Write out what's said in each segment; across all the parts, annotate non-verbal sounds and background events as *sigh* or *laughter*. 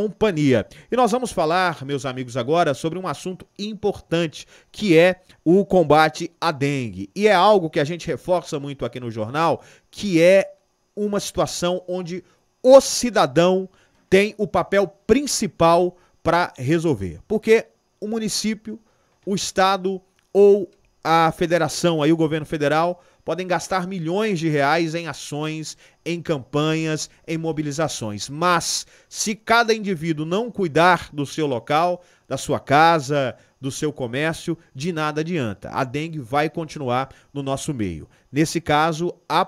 companhia. E nós vamos falar, meus amigos, agora sobre um assunto importante, que é o combate à dengue. E é algo que a gente reforça muito aqui no jornal, que é uma situação onde o cidadão tem o papel principal para resolver. Porque o município, o estado ou a federação, aí o governo federal, podem gastar milhões de reais em ações, em campanhas, em mobilizações. Mas se cada indivíduo não cuidar do seu local, da sua casa, do seu comércio, de nada adianta. A dengue vai continuar no nosso meio. Nesse caso, a,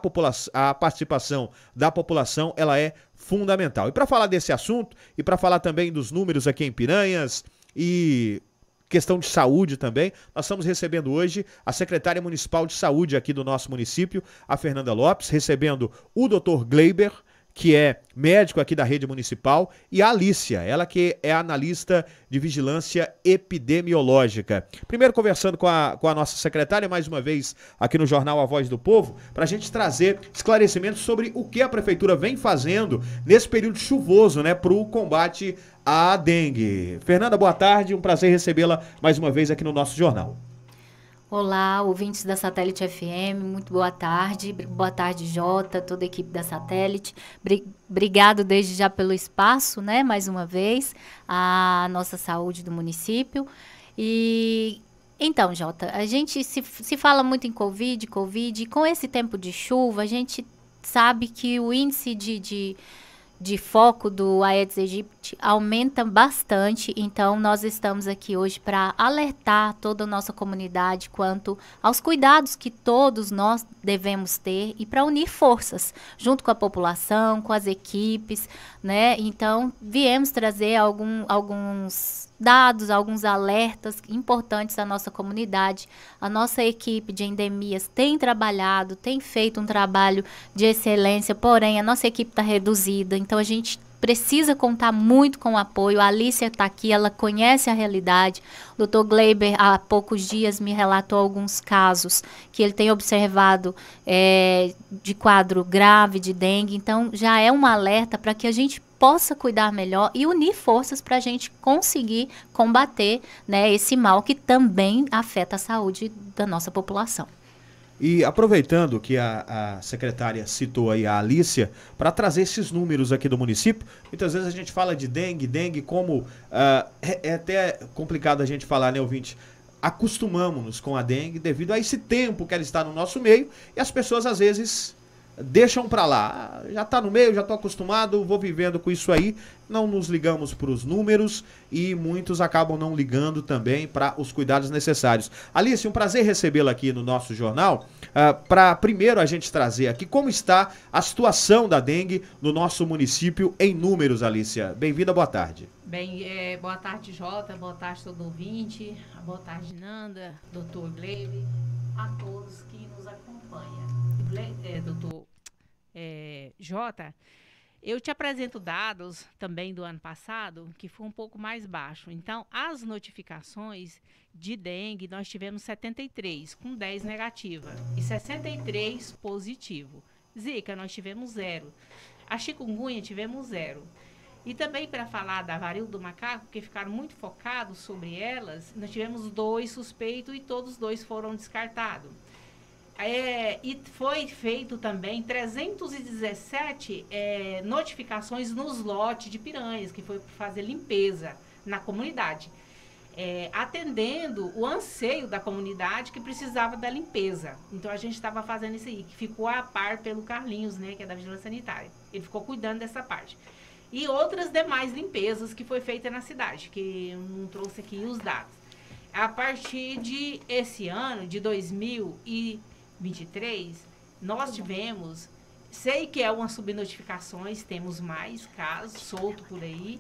a participação da população ela é fundamental. E para falar desse assunto e para falar também dos números aqui em Piranhas e questão de saúde também. Nós estamos recebendo hoje a secretária municipal de saúde aqui do nosso município, a Fernanda Lopes, recebendo o doutor Gleiber, que é médico aqui da rede municipal, e a Alícia, ela que é analista de vigilância epidemiológica. Primeiro conversando com a, com a nossa secretária, mais uma vez aqui no jornal A Voz do Povo, para a gente trazer esclarecimentos sobre o que a prefeitura vem fazendo nesse período chuvoso, né, para o combate à dengue. Fernanda, boa tarde, um prazer recebê-la mais uma vez aqui no nosso jornal. Olá, ouvintes da Satélite FM, muito boa tarde. Boa tarde, Jota, toda a equipe da Satélite. Obrigado desde já pelo espaço, né, mais uma vez, a nossa saúde do município. E então, Jota, a gente se, se fala muito em Covid, Covid, e com esse tempo de chuva, a gente sabe que o índice de, de de foco do Aedes aegypti aumenta bastante, então nós estamos aqui hoje para alertar toda a nossa comunidade quanto aos cuidados que todos nós devemos ter e para unir forças junto com a população, com as equipes, né? Então, viemos trazer algum, alguns dados, alguns alertas importantes à nossa comunidade. A nossa equipe de endemias tem trabalhado, tem feito um trabalho de excelência, porém a nossa equipe está reduzida, então a gente precisa contar muito com o apoio. A Alicia está aqui, ela conhece a realidade. O Dr. Gleiber, há poucos dias, me relatou alguns casos que ele tem observado é, de quadro grave de dengue. Então, já é um alerta para que a gente possa cuidar melhor e unir forças para a gente conseguir combater né, esse mal que também afeta a saúde da nossa população. E aproveitando que a, a, secretária citou aí a Alícia, para trazer esses números aqui do município, muitas vezes a gente fala de dengue, dengue como. Uh, é, é, até complicado a gente falar, né, ouvinte? Acostumamos-nos com a dengue devido a esse tempo que ela está no nosso meio e as pessoas às vezes deixam para lá. Ah, já tá no meio, já tô acostumado, vou vivendo com isso aí. Não nos ligamos para os números e muitos acabam não ligando também para os cuidados necessários. Alice, um prazer recebê-la aqui no nosso jornal. Uh, ah, para primeiro a gente trazer aqui como está a situação da dengue no nosso município em números, Alicia. Bem-vinda, boa tarde. Bem, é, boa tarde, Jota, boa tarde todo ouvinte, boa tarde, Nanda, doutor Gleibe, a todos que nos acompanham é, doutor é, Jota, eu te apresento dados também do ano passado, que foi um pouco mais baixo. Então, as notificações de dengue, nós tivemos 73, com 10 negativa e 63 positivo. Zika, nós tivemos zero. A chikungunya, tivemos zero. E também para falar da varíola do macaco, que ficaram muito focados sobre elas, nós tivemos dois suspeitos e todos dois foram descartados. É, e foi feito também 317 é, notificações nos lotes de piranhas, que foi fazer limpeza na comunidade, é, atendendo o anseio da comunidade que precisava da limpeza. Então a gente estava fazendo isso aí, que ficou a par pelo Carlinhos, né, que é da Vigilância Sanitária. Ele ficou cuidando dessa parte. E outras demais limpezas que foi feita na cidade, que eu não trouxe aqui os dados. A partir de esse ano, de 2000 e 23, nós tá tivemos, sei que é uma subnotificações, temos mais casos solto por aí.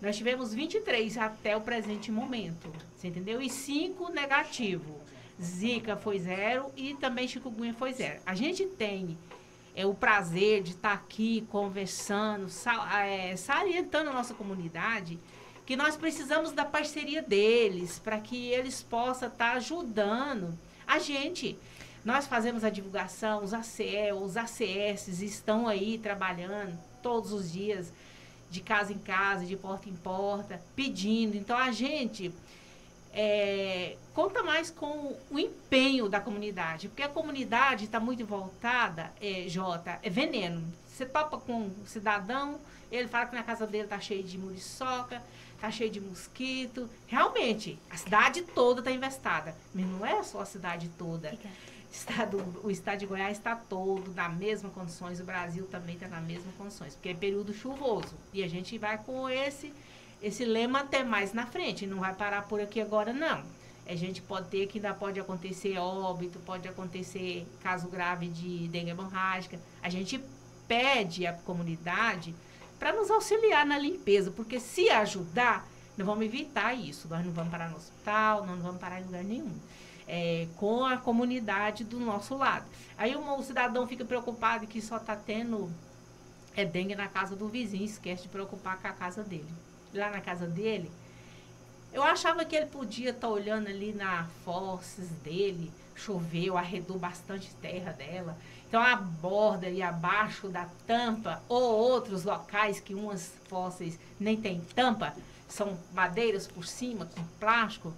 Nós tivemos 23 até o presente momento, você entendeu? E 5 negativo. Zika foi zero e também chikungunya foi zero. A gente tem é, o prazer de estar tá aqui conversando, sal, é, salientando a nossa comunidade, que nós precisamos da parceria deles, para que eles possam estar tá ajudando a gente. Nós fazemos a divulgação, os ACE, os ACS estão aí trabalhando todos os dias, de casa em casa, de porta em porta, pedindo. Então a gente é, conta mais com o empenho da comunidade, porque a comunidade está muito voltada, é, Jota, é veneno. Você topa com um cidadão, ele fala que na casa dele tá cheio de muriçoca, tá cheio de mosquito. Realmente, a cidade toda está investada. Mas não é só a cidade toda. Obrigada estado, o estado de Goiás está todo na mesma condições, o Brasil também está na mesma condições, porque é período chuvoso. E a gente vai com esse, esse lema até mais na frente, não vai parar por aqui agora, não. É, a gente pode ter que ainda pode acontecer óbito, pode acontecer caso grave de dengue hemorrágica. A gente pede à comunidade para nos auxiliar na limpeza, porque se ajudar, nós vamos evitar isso. Nós não vamos parar no hospital, nós não vamos parar em lugar nenhum é, com a comunidade do nosso lado. Aí o cidadão fica preocupado que só está tendo é, dengue na casa do vizinho, esquece de preocupar com a casa dele. Lá na casa dele, eu achava que ele podia estar tá olhando ali na fosses dele, choveu, arredou bastante terra dela. Então a borda ali abaixo da tampa ou outros locais que umas fósseis nem tem tampa, são madeiras por cima com plástico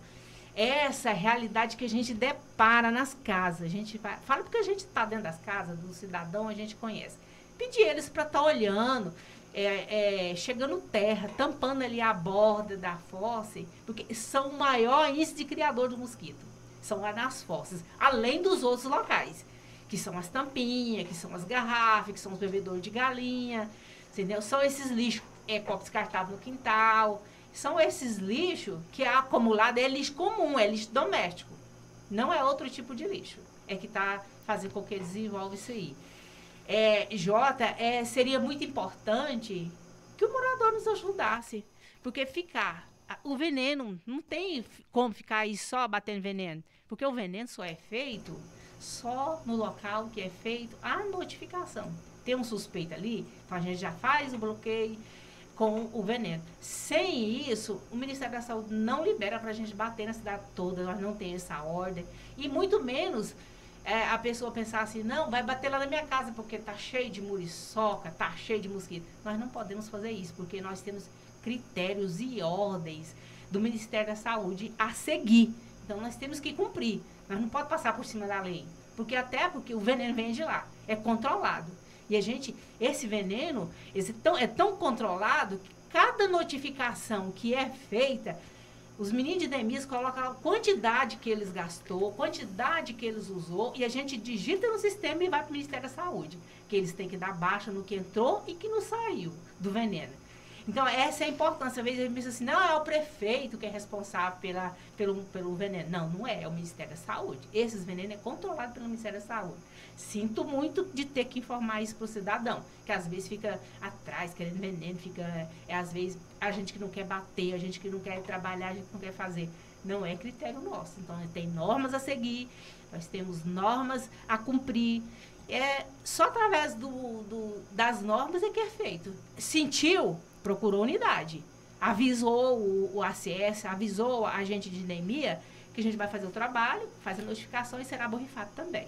essa é realidade que a gente depara nas casas. A gente vai, fala porque a gente está dentro das casas do cidadão, a gente conhece. Pedir eles para estar tá olhando, é, é, chegando terra, tampando ali a borda da fossa, porque são o maior índice de criador do mosquito. São lá nas fossas, além dos outros locais, que são as tampinhas, que são as garrafas, que são os bebedores de galinha, entendeu? São esses lixos, é copo no quintal, são esses lixos que é acumulado, é lixo comum, é lixo doméstico. Não é outro tipo de lixo. É que está fazendo com que desenvolva isso aí. É, Jota, é, seria muito importante que o morador nos ajudasse. Porque ficar. O veneno, não tem como ficar aí só batendo veneno. Porque o veneno só é feito só no local que é feito a notificação. Tem um suspeito ali, então a gente já faz o bloqueio, com o veneno. Sem isso, o Ministério da Saúde não libera para a gente bater na cidade toda, nós não temos essa ordem. E muito menos é, a pessoa pensar assim, não, vai bater lá na minha casa porque tá cheio de muriçoca, tá cheio de mosquito. Nós não podemos fazer isso, porque nós temos critérios e ordens do Ministério da Saúde a seguir. Então nós temos que cumprir. Nós não pode passar por cima da lei. Porque até porque o veneno vem de lá, é controlado. E a gente, esse veneno esse tão, é tão controlado que cada notificação que é feita, os meninos de Demis colocam a quantidade que eles gastou, quantidade que eles usou, e a gente digita no sistema e vai para o Ministério da Saúde, que eles têm que dar baixa no que entrou e que não saiu do veneno. Então, essa é a importância. Às vezes eles pensam assim, não, é o prefeito que é responsável pela, pelo, pelo veneno. Não, não é, é o Ministério da Saúde. Esses venenos é controlado pelo Ministério da Saúde. Sinto muito de ter que informar isso para o cidadão, que às vezes fica atrás, querendo veneno, fica. É às vezes a gente que não quer bater, a gente que não quer trabalhar, a gente que não quer fazer. Não é critério nosso. Então, é, tem normas a seguir, nós temos normas a cumprir. É, só através do, do das normas é que é feito. Sentiu, procurou unidade. Avisou o, o ACS, avisou a gente de endemia que a gente vai fazer o trabalho, faz a notificação e será borrifado também.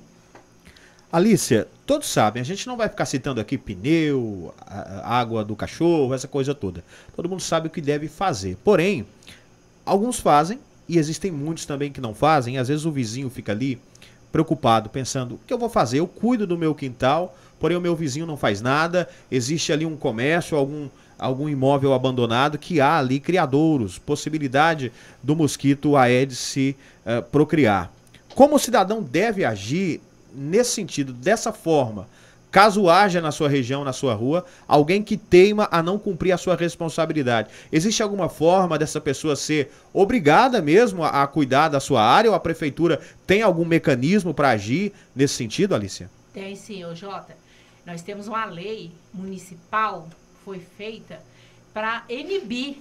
Alícia, todos sabem, a gente não vai ficar citando aqui pneu, água do cachorro, essa coisa toda. Todo mundo sabe o que deve fazer. Porém, alguns fazem e existem muitos também que não fazem. Às vezes o vizinho fica ali preocupado, pensando: o que eu vou fazer? Eu cuido do meu quintal, porém o meu vizinho não faz nada. Existe ali um comércio, algum, algum imóvel abandonado que há ali criadouros, possibilidade do mosquito Aedes se uh, procriar. Como o cidadão deve agir nesse sentido, dessa forma, caso haja na sua região, na sua rua, alguém que teima a não cumprir a sua responsabilidade. Existe alguma forma dessa pessoa ser obrigada mesmo a, a cuidar da sua área ou a prefeitura tem algum mecanismo para agir nesse sentido, Alicia? Tem sim, ô Jota. Nós temos uma lei municipal foi feita para inibir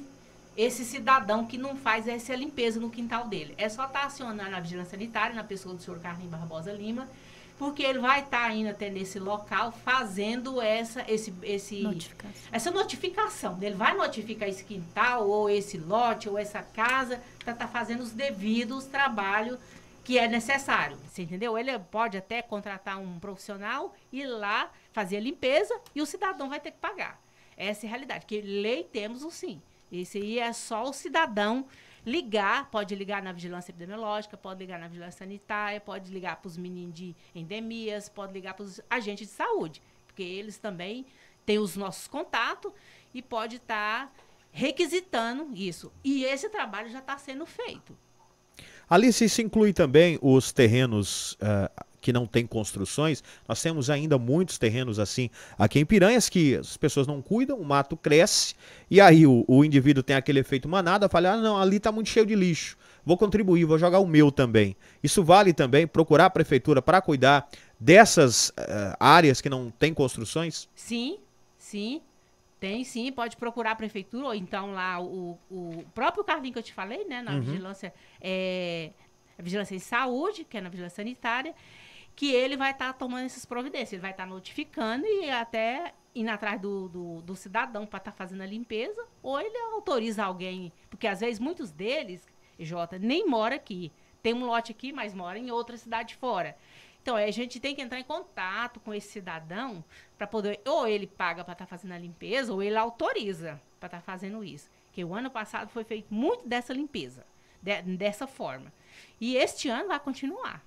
esse cidadão que não faz essa limpeza no quintal dele. É só estar tá acionando a vigilância sanitária na pessoa do senhor Carlinhos Barbosa Lima porque ele vai estar tá ainda até nesse local fazendo essa, esse, esse, notificação. essa notificação. Ele vai notificar esse quintal, ou esse lote, ou essa casa, para tá, estar tá fazendo os devidos trabalhos que é necessário. Você entendeu? Ele pode até contratar um profissional, ir lá fazer a limpeza e o cidadão vai ter que pagar. Essa é a realidade, que lei temos o sim. Esse aí é só o cidadão ligar, pode ligar na vigilância epidemiológica, pode ligar na vigilância sanitária, pode ligar para os meninos de endemias, pode ligar para os agentes de saúde, porque eles também têm os nossos contatos e pode estar tá requisitando isso. E esse trabalho já está sendo feito. Alice, isso inclui também os terrenos uh, que não tem construções, nós temos ainda muitos terrenos assim aqui em Piranhas que as pessoas não cuidam, o mato cresce e aí o, o indivíduo tem aquele efeito manada, fala: ah, não, ali está muito cheio de lixo, vou contribuir, vou jogar o meu também. Isso vale também procurar a prefeitura para cuidar dessas uh, áreas que não tem construções? Sim, sim. Tem sim, pode procurar a prefeitura, ou então lá o, o próprio carlinho que eu te falei, né? Na uhum. vigilância, é, vigilância em saúde, que é na vigilância sanitária que ele vai estar tá tomando essas providências, ele vai estar tá notificando e até indo atrás do, do, do cidadão para estar tá fazendo a limpeza, ou ele autoriza alguém, porque às vezes muitos deles, Jota, nem mora aqui. Tem um lote aqui, mas mora em outra cidade fora. Então, é, a gente tem que entrar em contato com esse cidadão para poder, ou ele paga para estar tá fazendo a limpeza, ou ele autoriza para estar tá fazendo isso. Porque o ano passado foi feito muito dessa limpeza, de, dessa forma. E este ano vai continuar.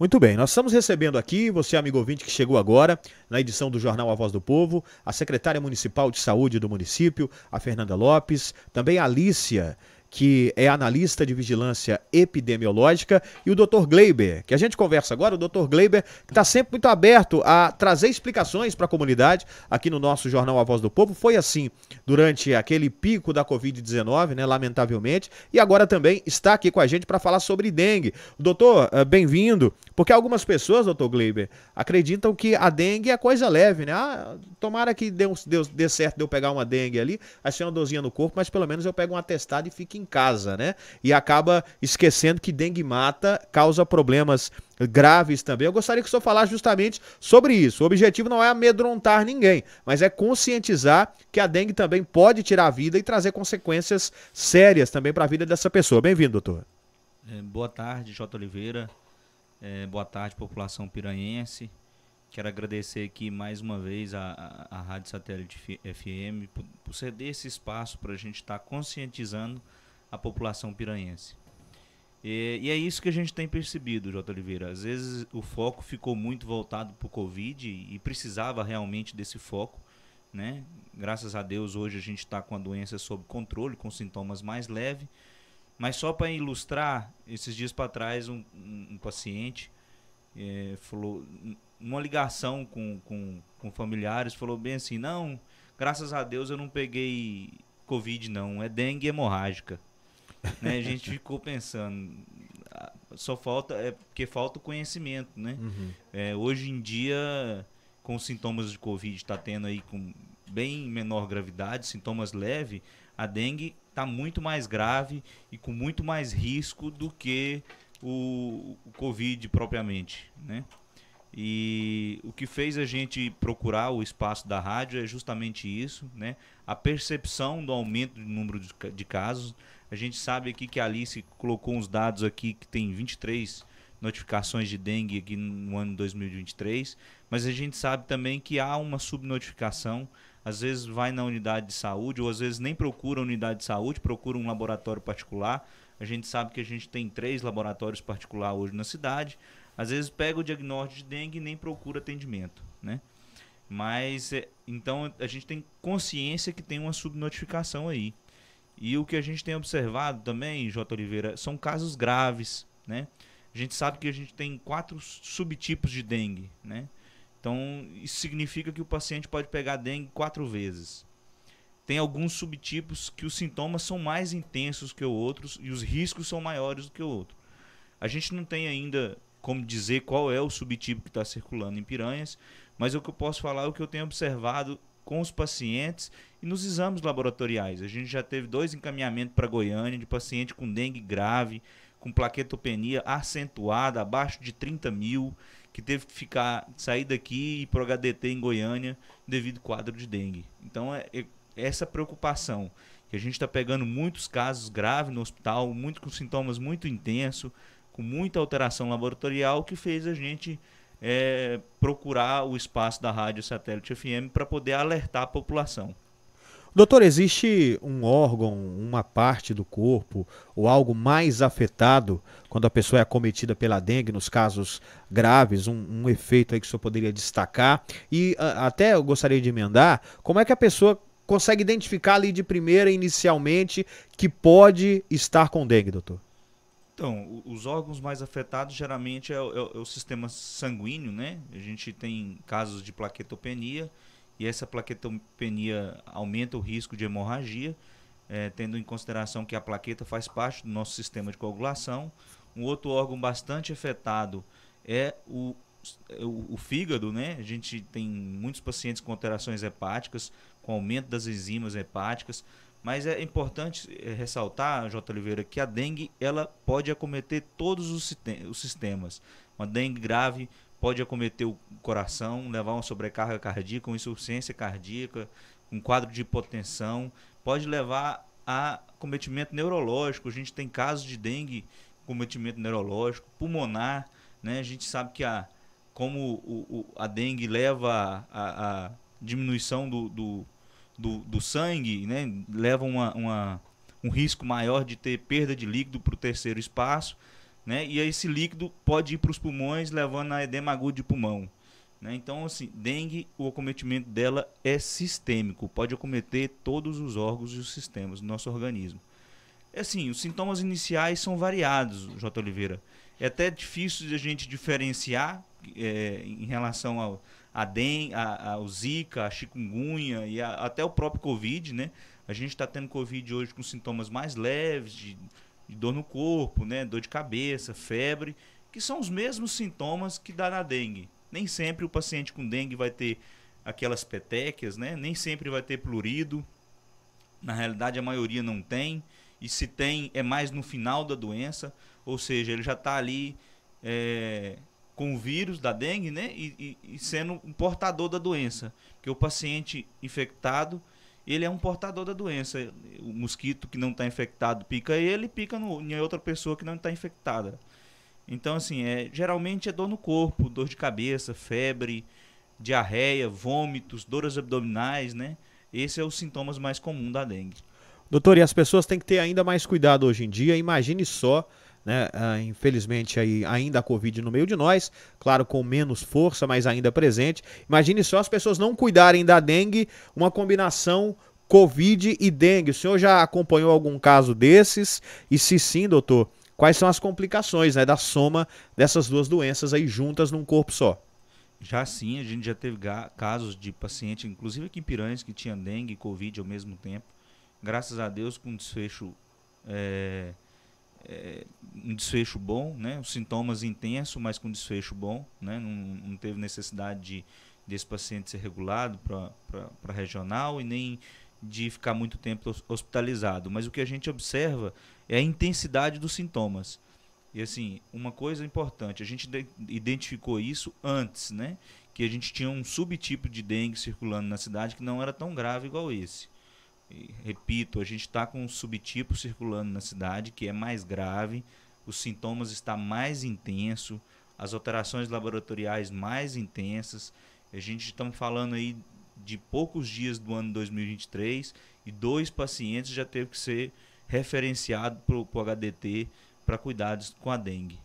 Muito bem, nós estamos recebendo aqui, você amigo ouvinte que chegou agora, na edição do jornal A Voz do Povo, a secretária municipal de saúde do município, a Fernanda Lopes, também a Alícia, que é analista de vigilância epidemiológica, e o Dr. Gleiber, que a gente conversa agora, o Dr. Gleiber, que está sempre muito aberto a trazer explicações para a comunidade aqui no nosso jornal A Voz do Povo. Foi assim durante aquele pico da Covid-19, né, lamentavelmente, e agora também está aqui com a gente para falar sobre dengue. Doutor, eh, bem-vindo, porque algumas pessoas, doutor Gleiber, acreditam que a dengue é coisa leve, né? Ah, tomara que dê, dê, dê certo de eu pegar uma dengue ali, vai ser uma dorzinha no corpo, mas pelo menos eu pego um atestado e fique em em casa, né? E acaba esquecendo que dengue mata, causa problemas graves também. Eu gostaria que o senhor falasse justamente sobre isso. O objetivo não é amedrontar ninguém, mas é conscientizar que a dengue também pode tirar a vida e trazer consequências sérias também para a vida dessa pessoa. Bem-vindo, doutor. É, boa tarde, J. Oliveira. É, boa tarde, população piranhense. Quero agradecer aqui mais uma vez a, a, a Rádio Satélite FM por, por ceder esse espaço para a gente estar tá conscientizando a população piranhense. E, e, é isso que a gente tem percebido, J. Oliveira. Às vezes o foco ficou muito voltado para o Covid e, e precisava realmente desse foco. Né? Graças a Deus, hoje a gente está com a doença sob controle, com sintomas mais leves. Mas só para ilustrar, esses dias para trás, um, um, um paciente é, falou uma ligação com, com, com familiares, falou bem assim: Não, graças a Deus eu não peguei Covid, não, é dengue hemorrágica. *laughs* né? A gente ficou pensando, só falta é porque falta o conhecimento, né? Uhum. É, hoje em dia, com sintomas de covid está tendo aí com bem menor gravidade, sintomas leves, a dengue está muito mais grave e com muito mais risco do que o, o covid propriamente, né? E o que fez a gente procurar o espaço da rádio é justamente isso, né? A percepção do aumento do número de casos. A gente sabe aqui que a Alice colocou uns dados aqui que tem 23 notificações de dengue aqui no ano 2023, mas a gente sabe também que há uma subnotificação. Às vezes vai na unidade de saúde, ou às vezes nem procura a unidade de saúde, procura um laboratório particular. A gente sabe que a gente tem três laboratórios particulares hoje na cidade. Às vezes pega o diagnóstico de dengue e nem procura atendimento, né? Mas é, então a gente tem consciência que tem uma subnotificação aí. E o que a gente tem observado também, J. Oliveira, são casos graves, né? A gente sabe que a gente tem quatro subtipos de dengue, né? Então, isso significa que o paciente pode pegar dengue quatro vezes. Tem alguns subtipos que os sintomas são mais intensos que outros e os riscos são maiores do que o outro. A gente não tem ainda como dizer qual é o subtipo que está circulando em piranhas, mas o que eu posso falar é o que eu tenho observado com os pacientes e nos exames laboratoriais. A gente já teve dois encaminhamentos para Goiânia de paciente com dengue grave, com plaquetopenia acentuada, abaixo de 30 mil, que teve que ficar, sair daqui e ir para o HDT em Goiânia devido ao quadro de dengue. Então, é, é, é essa preocupação, que a gente está pegando muitos casos graves no hospital, muito com sintomas muito intensos, com muita alteração laboratorial que fez a gente é, procurar o espaço da rádio satélite FM para poder alertar a população. Doutor, existe um órgão, uma parte do corpo ou algo mais afetado quando a pessoa é acometida pela dengue, nos casos graves, um, um efeito aí que o senhor poderia destacar? E a, até eu gostaria de emendar, como é que a pessoa consegue identificar ali de primeira, inicialmente, que pode estar com dengue, doutor? Então, os órgãos mais afetados geralmente é, é o, é o, sistema sanguíneo, né? A gente tem casos de plaquetopenia e essa plaquetopenia aumenta o risco de hemorragia, é, tendo em consideração que a plaqueta faz parte do nosso sistema de coagulação. Um outro órgão bastante afetado é o, é o, o fígado, né? A gente tem muitos pacientes com alterações hepáticas, com aumento das enzimas hepáticas. Mas é importante eh, ressaltar, J. Oliveira, que a dengue ela pode acometer todos os, sistemas. Uma dengue grave pode acometer o coração, levar uma sobrecarga cardíaca, uma insuficiência cardíaca, um quadro de hipotensão, pode levar a cometimento neurológico. A gente tem casos de dengue, cometimento neurológico, pulmonar, né? A gente sabe que a como o, o, a dengue leva a, a diminuição do, do do, do sangue, né, leva uma, uma, um risco maior de ter perda de líquido para o terceiro espaço, né, e esse líquido pode ir para os pulmões, levando a edema aguda de pulmão. Né? Então, assim, dengue, o acometimento dela é sistêmico, pode acometer todos os órgãos e os sistemas do nosso organismo. É assim, os sintomas iniciais são variados, J. Oliveira. É até difícil de a gente diferenciar é, em relação ao, a, den, a, a, o Zika, a chikungunya e a, até o próprio Covid, né? A gente está tendo Covid hoje com sintomas mais leves, de, de, dor no corpo, né? Dor de cabeça, febre, que são os mesmos sintomas que dá na dengue. Nem sempre o paciente com dengue vai ter aquelas petequias, né? Nem sempre vai ter plurido. Na realidade, a maioria não tem. E se tem, é mais no final da doença. Ou seja, ele já está ali é, com o vírus da dengue, né? E, e, e sendo um portador da doença. Porque o paciente infectado, ele é um portador da doença. O mosquito que não está infectado pica ele, pica no, em outra pessoa que não está infectada. Então, assim, é, geralmente é dor no corpo, dor de cabeça, febre, diarreia, vômitos, dores abdominais, né? Esses são é os sintomas mais comuns da dengue. Doutor, e as pessoas têm que ter ainda mais cuidado hoje em dia. Imagine só né? Ah, infelizmente aí ainda a Covid no meio de nós, claro com menos força, mas ainda presente. Imagine só as pessoas não cuidarem da dengue, uma combinação Covid e dengue. O senhor já acompanhou algum caso desses? E se sim, doutor, quais são as complicações né, da soma dessas duas doenças aí juntas num corpo só? Já sim, a gente já teve casos de paciente, inclusive aqui em Piranhas, que tinha dengue e Covid ao mesmo tempo. Graças a Deus, com um desfecho é é, um desfecho bom, né? Os sintomas intensos, mas com desfecho bom, né? Não, não teve necessidade de, desse paciente ser regulado para regional e nem de ficar muito tempo hospitalizado. Mas o que a gente observa é a intensidade dos sintomas. E assim, uma coisa importante, a gente identificou isso antes, né? Que a gente tinha um subtipo de dengue circulando na cidade que não era tão grave igual esse repito, a gente está com um subtipo circulando na cidade que é mais grave, os sintomas está mais intenso, as alterações laboratoriais mais intensas. A gente está falando aí de poucos dias do ano 2023 e dois pacientes já teve que ser referenciado para o HDT para cuidados com a dengue.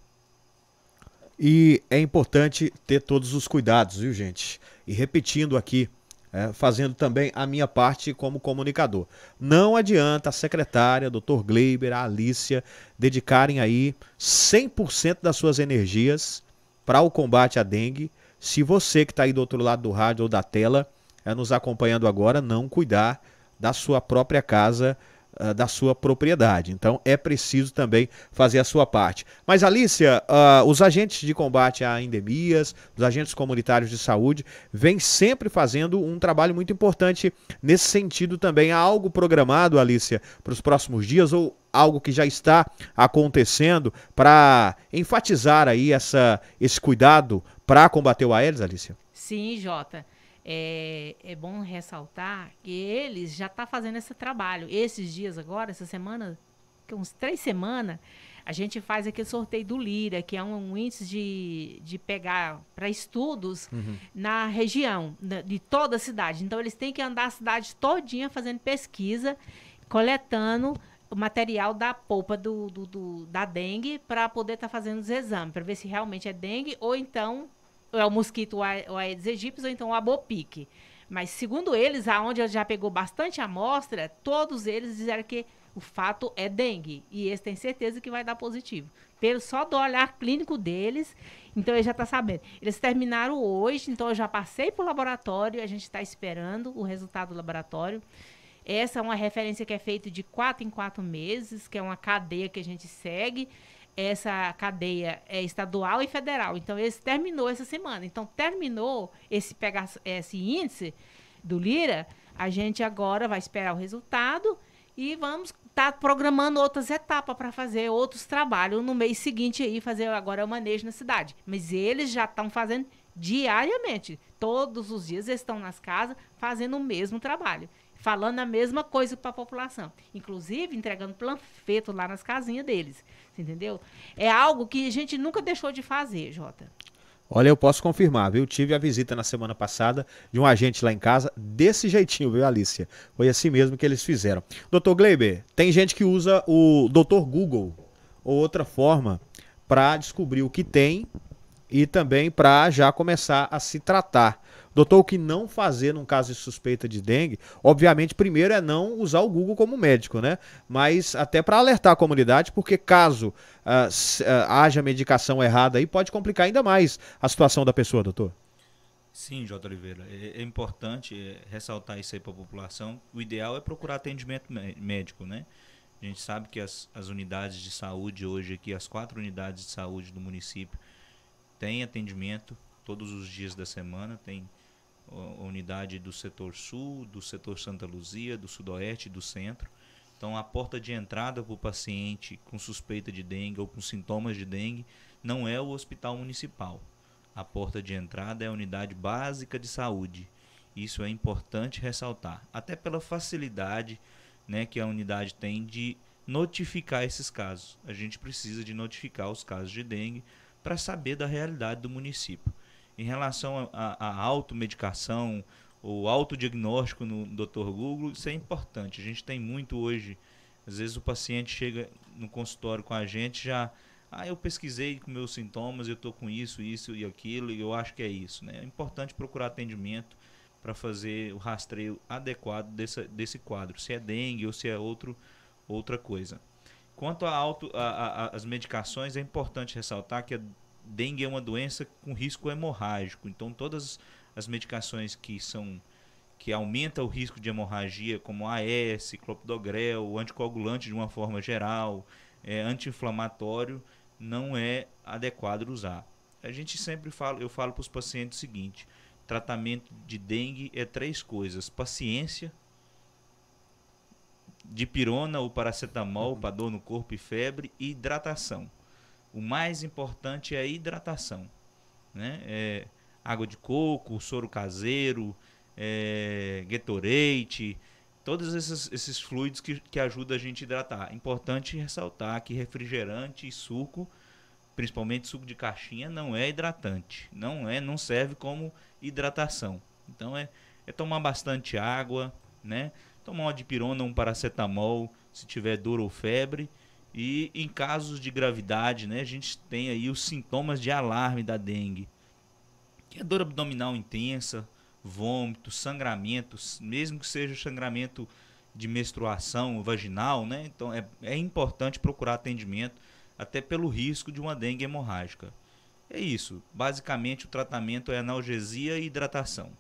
E é importante ter todos os cuidados, viu, gente? E repetindo aqui, é, fazendo também a minha parte como comunicador. Não adianta a secretária, doutor Gleiber, a Alícia, dedicarem aí 100% das suas energias para o combate à dengue, se você que está aí do outro lado do rádio ou da tela, é, nos acompanhando agora, não cuidar da sua própria casa, ah, da sua propriedade. Então é preciso também fazer a sua parte. Mas, Alícia, uh, os agentes de combate a endemias, os agentes comunitários de saúde, vêm sempre fazendo um trabalho muito importante nesse sentido também. Há algo programado, Alícia, para os próximos dias ou algo que já está acontecendo para enfatizar aí essa, esse cuidado para combater o Aedes, Alícia? Sim, Jota é, é bom ressaltar que eles já estão tá fazendo esse trabalho. Esses dias agora, essa semana, que uns três semanas, a gente faz aquele sorteio do Lira, que é um, um índice de, de pegar para estudos uhum. na região, na, de toda a cidade. Então, eles têm que andar a cidade todinha fazendo pesquisa, coletando o material da polpa do, do, do da dengue para poder estar tá fazendo os exames, para ver se realmente é dengue ou então é o mosquito o Aedes aegypti ou então o abopique. Mas segundo eles, aonde ela já pegou bastante amostra, todos eles disseram que o fato é dengue. E eles têm certeza que vai dar positivo. Pelo só do olhar clínico deles, então ele já está sabendo. Eles terminaram hoje, então eu já passei para o laboratório, a gente está esperando o resultado do laboratório. Essa é uma referência que é feita de quatro em quatro meses, que é uma cadeia que a gente segue essa cadeia é estadual e federal. Então, esse terminou essa semana. Então, terminou esse, pega, esse índice do Lira, a gente agora vai esperar o resultado e vamos estar tá programando outras etapas para fazer outros trabalhos no mês seguinte aí, fazer agora o manejo na cidade. Mas eles já estão fazendo diariamente. Todos os dias eles estão nas casas fazendo o mesmo trabalho falando a mesma coisa para a população, inclusive entregando planfeto lá nas casinhas deles entendeu? É algo que a gente nunca deixou de fazer, Jota. Olha, eu posso confirmar, viu? Tive a visita na semana passada de um agente lá em casa, desse jeitinho, viu, Alicia? Foi assim mesmo que eles fizeram. Doutor Gleiber, tem gente que usa o Doutor Google ou outra forma para descobrir o que tem e também para já começar a se tratar. Doutor, o que não fazer num caso de suspeita de dengue? Obviamente, primeiro é não usar o Google como médico, né? Mas até para alertar a comunidade, porque caso ah, ah, haja medicação errada aí, pode complicar ainda mais a situação da pessoa, doutor. Sim, J. Oliveira. É, é importante é, ressaltar isso aí para a população. O ideal é procurar atendimento médico, né? A gente sabe que as, as unidades de saúde hoje aqui, as quatro unidades de saúde do município, têm atendimento todos os dias da semana, tem a unidade do setor sul, do setor Santa Luzia, do sudoeste, e do centro. Então, a porta de entrada para o paciente com suspeita de dengue ou com sintomas de dengue não é o hospital municipal. A porta de entrada é a unidade básica de saúde. Isso é importante ressaltar, até pela facilidade né, que a unidade tem de notificar esses casos. A gente precisa de notificar os casos de dengue para saber da realidade do município em relação à automedicação, o autodiagnóstico no Dr. Google, isso é importante. A gente tem muito hoje. Às vezes o paciente chega no consultório com a gente já. Ah, eu pesquisei com meus sintomas, eu estou com isso, isso e aquilo, e eu acho que é isso. Né? É importante procurar atendimento para fazer o rastreio adequado desse desse quadro, se é dengue ou se é outro, outra coisa. Quanto às medicações, é importante ressaltar que a dengue é uma doença com risco hemorrágico. Então todas as medicações que são que aumenta o risco de hemorragia, como AS, clopidogrel, anticoagulante de uma forma geral, é, anti-inflamatório, não é adequado usar. A gente sempre fala, eu falo para os pacientes o seguinte: tratamento de dengue é três coisas: paciência, dipirona ou paracetamol uhum. para dor no corpo e febre, e hidratação o mais importante é a hidratação. Né? É, água de coco, soro caseiro, é, Gatorade, todos esses, esses fluidos que, que ajudam a gente a hidratar. Importante ressaltar que refrigerante e suco, principalmente suco de caixinha, não é hidratante. Não é, não serve como hidratação. Então é, é tomar bastante água, né? Tomar uma dipirona, um paracetamol, se tiver dor ou febre e em casos de gravidade, né, a gente tem aí os sintomas de alarme da dengue, que é dor abdominal intensa, vômito, sangramento, mesmo que seja sangramento de menstruação vaginal, né? Então é, é importante procurar atendimento, até pelo risco de uma dengue hemorrágica. É isso. Basicamente, o tratamento é analgesia e hidratação.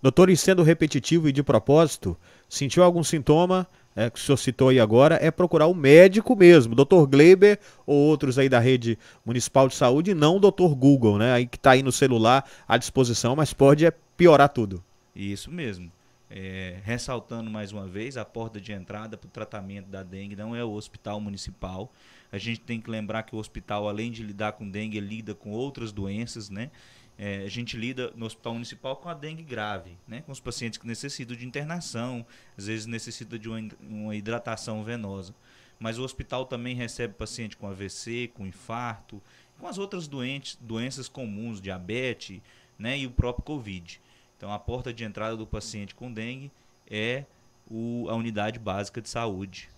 Doutor, e sendo repetitivo e de propósito, sentiu algum sintoma? é, que o senhor citou aí agora, é procurar o médico mesmo, doutor Gleiber ou outros aí da rede municipal de saúde, e não o doutor Google, né? Aí que está aí no celular à disposição, mas pode é piorar tudo. Isso mesmo. É, ressaltando mais uma vez, a porta de entrada para o tratamento da dengue não é o hospital municipal. A gente tem que lembrar que o hospital, além de lidar com dengue, lida com outras doenças, né? É, a gente lida no hospital municipal com a dengue grave, né? com os pacientes que necessitam de internação, às vezes necessita de uma, uma hidratação venosa. Mas o hospital também recebe paciente com AVC, com infarto, com as outras doentes, doenças comuns, diabetes né? e o próprio Covid. Então, a porta de entrada do paciente com dengue é o, a unidade básica de saúde.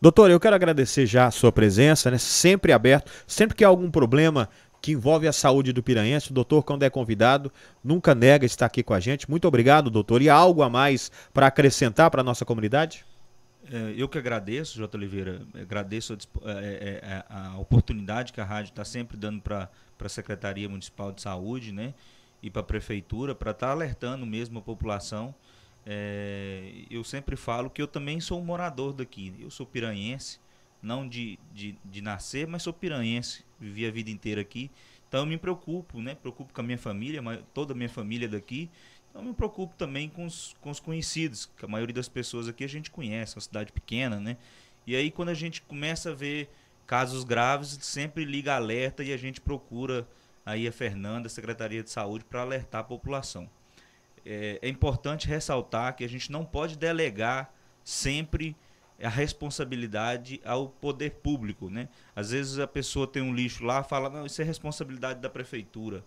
Doutor, eu quero agradecer já a sua presença, né? Sempre aberto. Sempre que há algum problema que envolve a saúde do Piranhense. O doutor, quando é convidado, nunca nega estar aqui com a gente. Muito obrigado, doutor. E algo a mais para acrescentar para a nossa comunidade? É, eu que agradeço, Jota Oliveira, agradeço a, é, é, a oportunidade que a rádio está sempre dando para a Secretaria Municipal de Saúde né, e para a Prefeitura, para estar tá alertando mesmo a população. É, eu sempre falo que eu também sou um morador daqui, eu sou piranhense, não de, de, de nascer, mas sou piranhense, vivi a vida inteira aqui. Então eu me preocupo, né? Preocupo com a minha família, toda a minha família daqui. Então eu me preocupo também com os, com os conhecidos, que a maioria das pessoas aqui a gente conhece, é uma cidade pequena, né? E aí quando a gente começa a ver casos graves, sempre liga alerta e a gente procura aí a Fernanda, a Secretaria de Saúde, para alertar a população. É, é importante ressaltar que a gente não pode delegar sempre é a responsabilidade ao poder público, né? Às vezes a pessoa tem um lixo lá, fala não, isso é responsabilidade da prefeitura,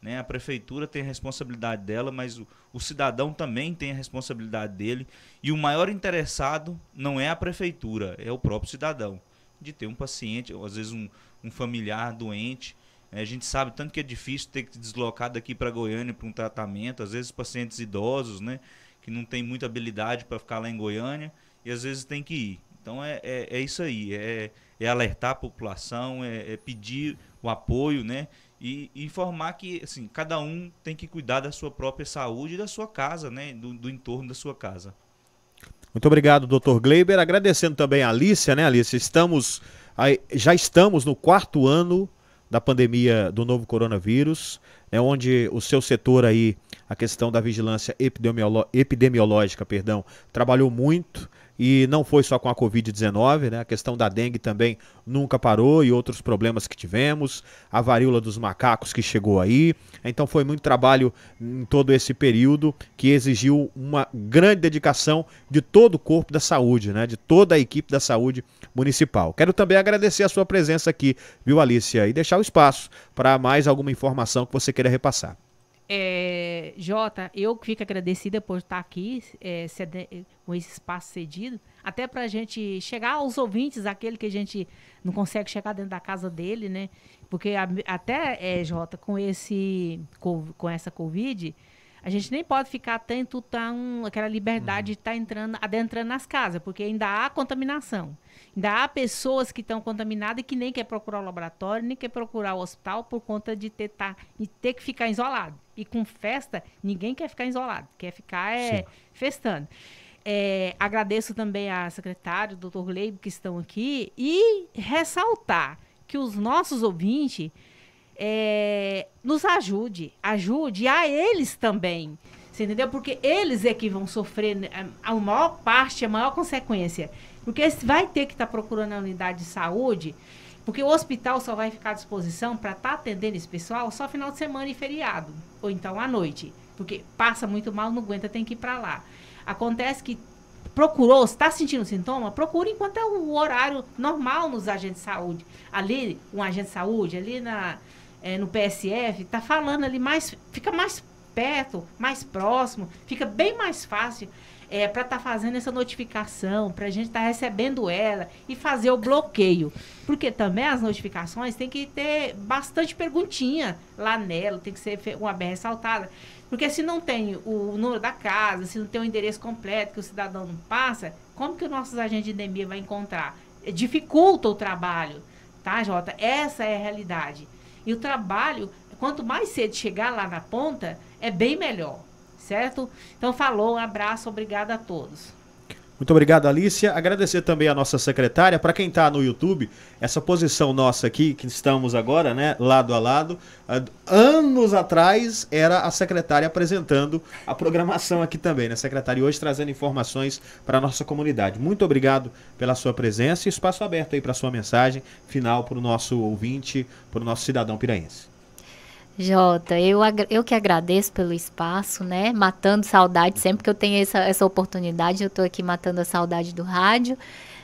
né? A prefeitura tem a responsabilidade dela, mas o, o cidadão também tem a responsabilidade dele e o maior interessado não é a prefeitura, é o próprio cidadão de ter um paciente, ou às vezes um, um familiar doente. É, a gente sabe tanto que é difícil ter que se deslocar daqui para Goiânia para um tratamento, às vezes pacientes idosos, né? Que não tem muita habilidade para ficar lá em Goiânia e às vezes tem que ir. Então é, é, é isso aí, é, é, alertar a população, é, é pedir o apoio, né? E, informar que assim, cada um tem que cuidar da sua própria saúde e da sua casa, né? do, do entorno da sua casa. Muito obrigado, doutor Gleiber. Agradecendo também a Alicia, né, Alicia? Estamos, já estamos no quarto ano da pandemia do novo coronavírus, é onde o seu setor aí, a questão da vigilância epidemiológica, perdão, trabalhou muito e não foi só com a Covid-19, né? A questão da dengue também nunca parou e outros problemas que tivemos, a varíola dos macacos que chegou aí. Então foi muito trabalho em todo esse período que exigiu uma grande dedicação de todo o corpo da saúde, né? De toda a equipe da saúde municipal. Quero também agradecer a sua presença aqui, viu, Alicia, e deixar o espaço para mais alguma informação que você queira repassar. É, Jota, eu fico agradecida por estar aqui é, cede, com esse espaço cedido, até para a gente chegar aos ouvintes, aquele que a gente não consegue chegar dentro da casa dele, né? Porque a, até, é, Jota, com, esse, com, com essa Covid, a gente nem pode ficar tanto tão, aquela liberdade de estar tá entrando, adentrando nas casas, porque ainda há contaminação. Ainda há pessoas que estão contaminadas e que nem quer procurar o laboratório, nem quer procurar o hospital por conta de ter, tá, ter que ficar isolado e com festa, ninguém quer ficar isolado, quer ficar é, festando. É, agradeço também a secretária, doutor Leib, que estão aqui, e ressaltar que os nossos ouvintes é, nos ajude, ajude a eles também. Você entendeu? Porque eles é que vão sofrer né, a maior parte, a maior consequência. Porque vai ter que estar tá procurando a unidade de saúde porque o hospital só vai ficar à disposição para estar tá atendendo esse pessoal só final de semana e feriado, ou então à noite. Porque passa muito mal, não aguenta, tem que ir para lá. Acontece que procurou, está sentindo sintoma, procura enquanto é o horário normal nos agentes de saúde. Ali, um agente de saúde, ali na, é, no PSF, está falando ali mais, fica mais perto, mais próximo, fica bem mais fácil é, para estar tá fazendo essa notificação, para a gente estar tá recebendo ela e fazer o bloqueio. Porque também as notificações tem que ter bastante perguntinha lá nela, tem que ser uma bem ressaltada. Porque se não tem o número da casa, se não tem o endereço completo que o cidadão não passa, como que os nossos agentes de endemia vai encontrar? É, dificulta o trabalho, tá, Jota? Essa é a realidade. E o trabalho, quanto mais cedo chegar lá na ponta, é bem melhor. Certo? Então falou, um abraço, obrigada a todos. Muito obrigado, Alícia. Agradecer também a nossa secretária. Para quem está no YouTube, essa posição nossa aqui, que estamos agora, né, lado a lado, ah, anos atrás era a secretária apresentando a programação aqui também, né, secretária? E hoje trazendo informações para a nossa comunidade. Muito obrigado pela sua presença e espaço aberto aí para sua mensagem final para o nosso ouvinte, para o nosso cidadão piraense. Jota, eu, eu que agradeço pelo espaço, né? Matando saudade, sempre que eu tenho essa, essa oportunidade, eu estou aqui matando a saudade do rádio.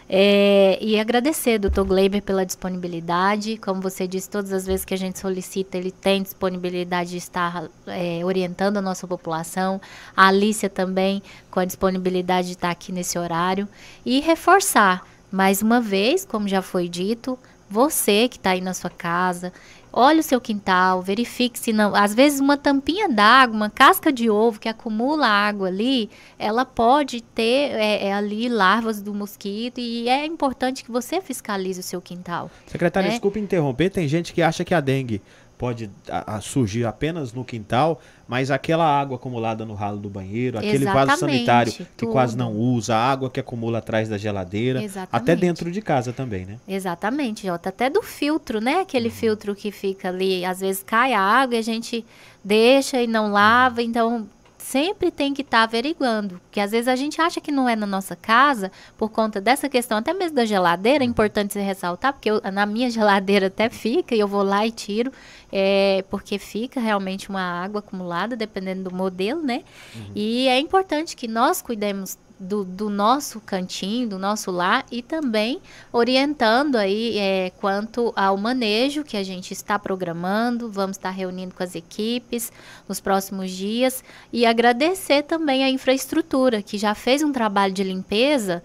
É, e agradecer, doutor Gleiber, pela disponibilidade. Como você disse, todas as vezes que a gente solicita, ele tem disponibilidade de estar é, orientando a nossa população. A Alícia também, com a disponibilidade de estar aqui nesse horário. E reforçar, mais uma vez, como já foi dito, você que está aí na sua casa, Olhe o seu quintal, verifique se não. Às vezes, uma tampinha d'água, uma casca de ovo que acumula água ali, ela pode ter é, é, ali larvas do mosquito e é importante que você fiscalize o seu quintal. Secretária, né? desculpe interromper, tem gente que acha que é a dengue pode a, a surgir apenas no quintal, mas aquela água acumulada no ralo do banheiro, aquele Exatamente, vaso sanitário que tudo. quase não usa, a água que acumula atrás da geladeira, Exatamente. até dentro de casa também, né? Exatamente, Jota. Até do filtro, né? Aquele uhum. filtro que fica ali, às vezes cai a água e a gente deixa e não lava, então sempre tem que estar tá averiguando, que às vezes a gente acha que não é na nossa casa por conta dessa questão, até mesmo da geladeira, é uhum. importante você ressaltar, porque eu, na minha *laughs* geladeira até fica e eu vou lá e tiro, é, porque fica realmente uma água acumulada, dependendo do modelo, né? Uhum. E é importante que nós cuidemos do, do, nosso cantinho, do nosso lar e também orientando aí é, quanto ao manejo que a gente está programando, vamos estar reunindo com as equipes nos próximos dias e agradecer também a infraestrutura que já fez um trabalho de limpeza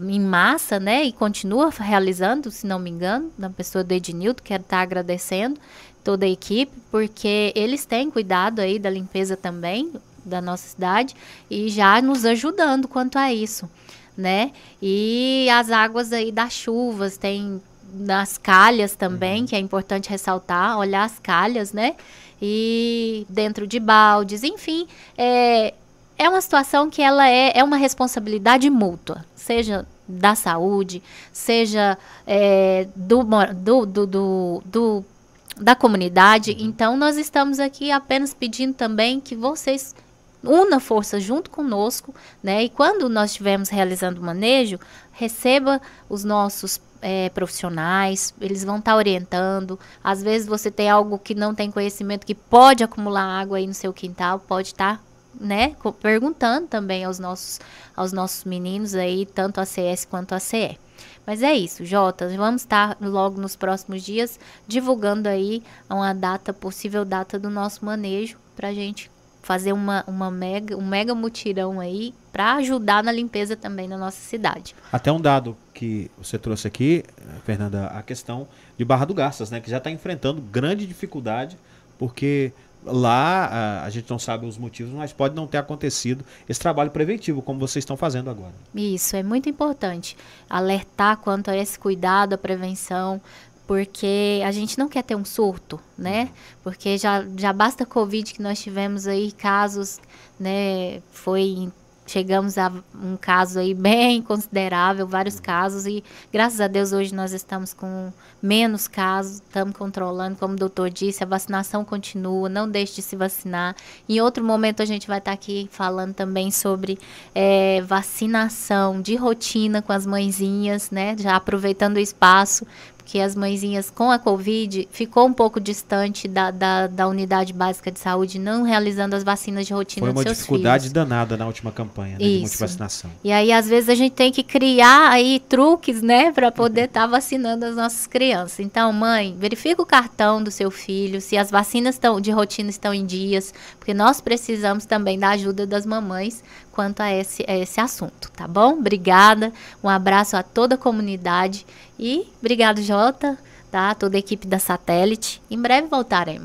em massa, né, e continua realizando, se não me engano, na pessoa do Ednildo, quero estar agradecendo toda a equipe, porque eles têm cuidado aí da limpeza também, da nossa cidade e já nos ajudando quanto a isso, né? E as águas aí das chuvas, tem nas calhas também, uhum. que é importante ressaltar, olhar as calhas, né? E dentro de baldes, enfim, é, é uma situação que ela é, é uma responsabilidade mútua, seja da saúde, seja é, do, do, do, do, do da comunidade. Uhum. Então, nós estamos aqui apenas pedindo também que vocês una força junto conosco, né? E quando nós estivermos realizando o manejo, receba os nossos é, profissionais, eles vão estar tá orientando. Às vezes você tem algo que não tem conhecimento, que pode acumular água aí no seu quintal, pode estar tá né, perguntando também aos nossos, aos nossos meninos aí, tanto a CS quanto a CE. Mas é isso, Jota, vamos estar tá logo nos próximos dias divulgando aí uma data, possível data do nosso manejo para a gente fazer uma, uma mega, um mega mutirão aí para ajudar na limpeza também da nossa cidade. Até um dado que você trouxe aqui, Fernanda, a questão de Barra do Garças, né, que já está enfrentando grande dificuldade, porque lá a, a, gente não sabe os motivos, mas pode não ter acontecido esse trabalho preventivo, como vocês estão fazendo agora. Isso, é muito importante alertar quanto a esse cuidado, a prevenção, porque a gente não quer ter um surto, né? Uhum. Porque já, já basta Covid que nós tivemos aí casos, né? Foi chegamos a um caso aí bem *laughs* considerável, vários uhum. casos e graças a Deus hoje nós estamos com menos casos, estamos controlando, como o doutor disse, a vacinação continua, não deixe de se vacinar. Em outro momento a gente vai estar aqui falando também sobre é, vacinação de rotina com as mãezinhas, né? Já aproveitando o espaço que as mãezinhas com a Covid ficou um pouco distante da, da, da unidade básica de saúde, não realizando as vacinas de rotina Foi uma dificuldade filhos. danada na última campanha né, de multivacinação. E aí, às vezes, a gente tem que criar aí truques, né, para poder estar tá vacinando as nossas crianças. Então, mãe, verifica o cartão do seu filho, se as vacinas tão, de rotina estão em dias, porque nós precisamos também da ajuda das mamães quanto a esse, a esse assunto, tá bom? Obrigada, um abraço a toda a comunidade e obrigado, Jota, tá? toda a equipe da Satélite. Em breve voltaremos.